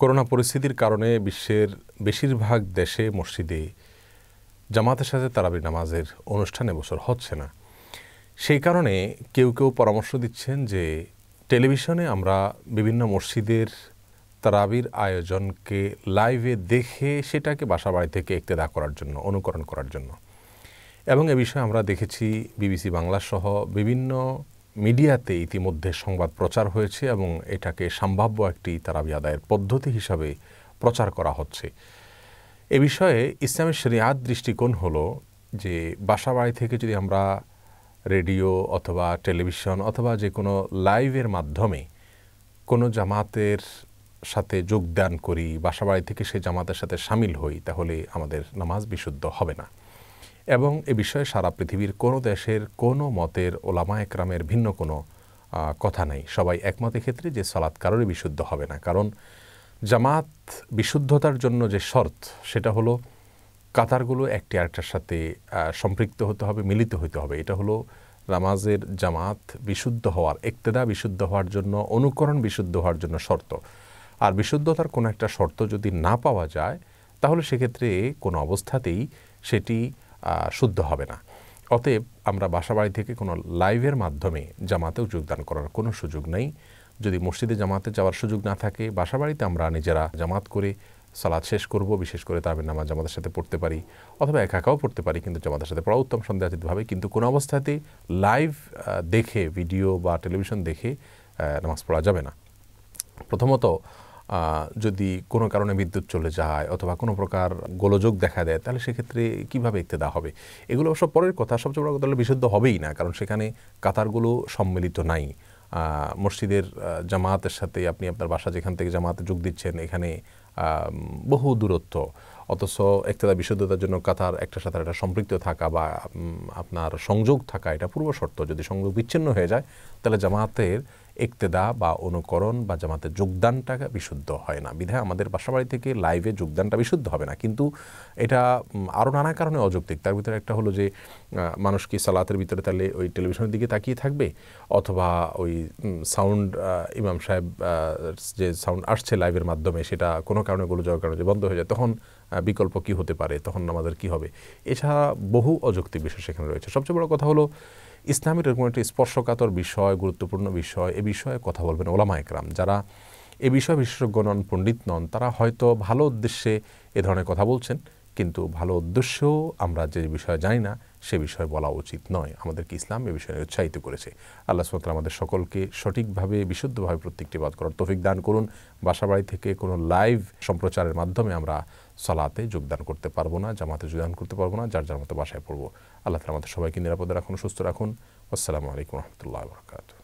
corona পরিস্থিতির কারণে বিশ্বের বেশিরভাগ দেশে মসজিদে জামাতের সাথে তারাবি নামাজের অনুষ্ঠান এবছর হচ্ছে না সেই কারণে কেউ কেউ পরামর্শ দিচ্ছেন যে টেলিভিশনে আমরা বিভিন্ন মসজিদের তারাবির আয়োজনকে লাইভে দেখে সেটাকে বাসা বাড়ি থেকে দা করার জন্য অনুকরণ করার জন্য এবং এ বিষয়ে আমরা দেখেছি বিবিসি বাংলাসহ বিভিন্ন মিডিয়াতে ইতিমধ্যে সংবাদ প্রচার হয়েছে এবং এটাকে সম্ভাব্য একটি তারাবি আদায়ের পদ্ধতি হিসাবে প্রচার করা হচ্ছে এ বিষয়ে ইসলামের শরিয়াত দৃষ্টিকোণ হলো যে বাসা বাড়ি থেকে যদি আমরা রেডিও অথবা টেলিভিশন অথবা যে কোনো লাইভের মাধ্যমে কোনো জামাতের সাথে যোগদান করি বাসা বাড়ি থেকে সেই জামাতের সাথে সামিল হই তাহলে আমাদের নামাজ বিশুদ্ধ হবে না এবং এ বিষয়ে সারা পৃথিবীর কোনো দেশের কোনো মতের ওলামা একরামের ভিন্ন কোনো কথা নাই সবাই একমত ক্ষেত্রে যে সালাদ কারোরই বিশুদ্ধ হবে না কারণ জামাত বিশুদ্ধতার জন্য যে শর্ত সেটা হলো কাতারগুলো একটি আরেকটার সাথে সম্পৃক্ত হতে হবে মিলিত হতে হবে এটা হলো নামাজের জামাত বিশুদ্ধ হওয়ার একতেদা বিশুদ্ধ হওয়ার জন্য অনুকরণ বিশুদ্ধ হওয়ার জন্য শর্ত আর বিশুদ্ধতার কোনো একটা শর্ত যদি না পাওয়া যায় তাহলে সেক্ষেত্রে কোনো অবস্থাতেই সেটি শুদ্ধ হবে না অতএব আমরা বাসাবাড়ি থেকে কোনো লাইভের মাধ্যমে জামাতেও যোগদান করার কোনো সুযোগ নেই যদি মসজিদে জামাতে যাওয়ার সুযোগ না থাকে বাসাবাড়িতে আমরা নিজেরা জামাত করে সালাদ শেষ করব বিশেষ করে তাবির নামাজ জামাতের সাথে পড়তে পারি অথবা একা একাও পড়তে পারি কিন্তু জামাতের সাথে পড়া উত্তম সন্দেহাতীতভাবে কিন্তু কোনো অবস্থাতেই লাইভ দেখে ভিডিও বা টেলিভিশন দেখে নামাজ পড়া যাবে না প্রথমত যদি কোনো কারণে বিদ্যুৎ চলে যায় অথবা কোনো প্রকার গোলযোগ দেখা দেয় তাহলে সেক্ষেত্রে কীভাবে দেওয়া হবে এগুলো সব পরের কথা সবচেয়ে বড় কথা বিশুদ্ধ হবেই না কারণ সেখানে কাতারগুলো সম্মিলিত নাই মসজিদের জামাতের সাথে আপনি আপনার বাসা যেখান থেকে জামাতে যোগ দিচ্ছেন এখানে বহু দূরত্ব অথচ একতেদা বিশুদ্ধতার জন্য কাতার একটা সাথে একটা সম্পৃক্ত থাকা বা আপনার সংযোগ থাকা এটা পূর্ব শর্ত যদি সংযোগ বিচ্ছিন্ন হয়ে যায় তাহলে জামাতের একতেদা বা অনুকরণ বা জামাতে যোগদানটা বিশুদ্ধ হয় না বিধায় আমাদের বাসাবাড়ি থেকে লাইভে যোগদানটা বিশুদ্ধ হবে না কিন্তু এটা আরও নানা কারণে অযৌক্তিক তার ভিতরে একটা হলো যে মানুষ কি সালাতের ভিতরে তাহলে ওই টেলিভিশনের দিকে তাকিয়ে থাকবে অথবা ওই সাউন্ড ইমাম সাহেব যে সাউন্ড আসছে লাইভের মাধ্যমে সেটা কোনো কারণে গুলো যাওয়ার কারণে বন্ধ হয়ে যায় তখন বিকল্প কি হতে পারে তখন আমাদের কি হবে এছাড়া বহু অযৌক্তিক বিষয় সেখানে রয়েছে সবচেয়ে বড় কথা হলো ইসলামের এরকম একটি স্পর্শকাতর বিষয় গুরুত্বপূর্ণ বিষয় এ বিষয়ে কথা বলবেন ওলামা একরাম যারা এ বিষয়ে বিশেষজ্ঞ নন পণ্ডিত নন তারা হয়তো ভালো উদ্দেশ্যে এ ধরনের কথা বলছেন কিন্তু ভালো উদ্দেশ্য আমরা যে বিষয়ে জানি না সে বিষয়ে বলা উচিত নয় আমাদেরকে ইসলাম এ বিষয়ে উৎসাহিত করেছে আল্লাহ সুমতলা আমাদের সকলকে সঠিকভাবে বিশুদ্ধভাবে প্রত্যেকটি বাদ করার তফিক দান করুন বাসাবাড়ি থেকে কোনো লাইভ সম্প্রচারের মাধ্যমে আমরা সলাতে যোগদান করতে পারবো না জামাতে যোগদান করতে পারবো না যার যার মতো বাসায় পড়বো আল্লাহ তালা আমাদের সবাইকে নিরাপদে রাখুন সুস্থ রাখুন আসসালামু আলাইকুম রহমতুল্লাহ বরকাত